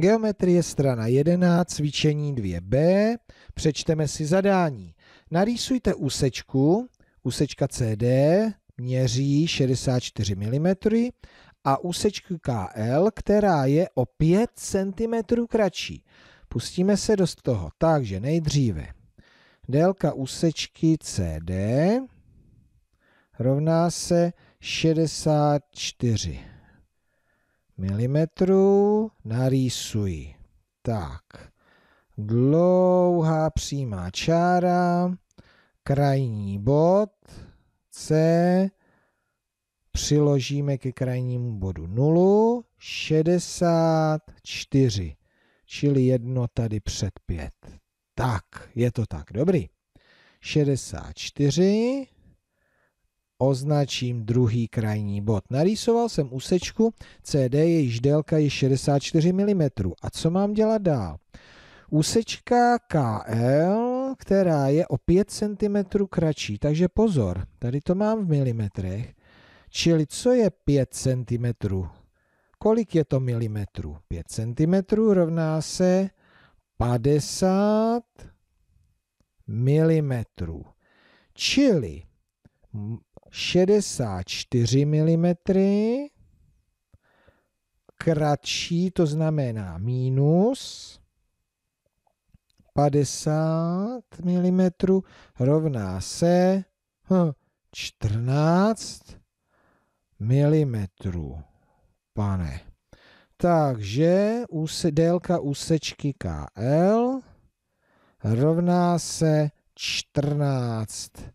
Geometrie strana 11, cvičení 2b. Přečteme si zadání. Narýsujte úsečku, úsečka CD měří 64 mm a úsečku KL, která je o 5 cm kratší. Pustíme se do toho, takže nejdříve délka úsečky CD rovná se 64 milimetrů, narýsuji. Tak, dlouhá přímá čára, krajní bod C, přiložíme ke krajnímu bodu 0, 64, čili jedno tady před 5. Tak, je to tak, dobrý. 64 označím druhý krajní bod. Narýsoval jsem úsečku CD, jejíž délka je 64 mm. A co mám dělat dál? Úsečka KL, která je o 5 cm kratší, takže pozor, tady to mám v milimetrech, čili co je 5 cm? Kolik je to milimetrů? 5 cm rovná se 50 mm. Čili 64 mm, kratší, to znamená minus 50 mm rovná se 14 hm, mm, pane. Takže délka úsečky KL rovná se 14 mm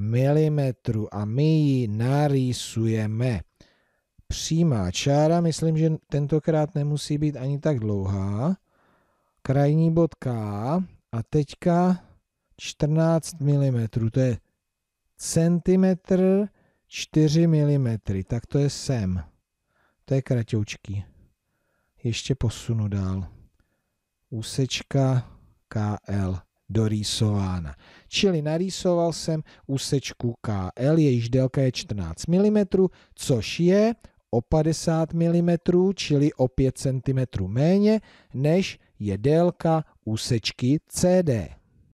milimetru a my ji narýsujeme. Přímá čára, myslím, že tentokrát nemusí být ani tak dlouhá. Krajní bod K a teďka 14 mm, to je centimetr 4 mm, tak to je sem. To je kratoučky. Ještě posunu dál. Úsečka KL dorýsována. Čili narýsoval jsem úsečku KL, jejíž délka je 14 mm, což je o 50 mm, čili o 5 cm méně, než je délka úsečky CD.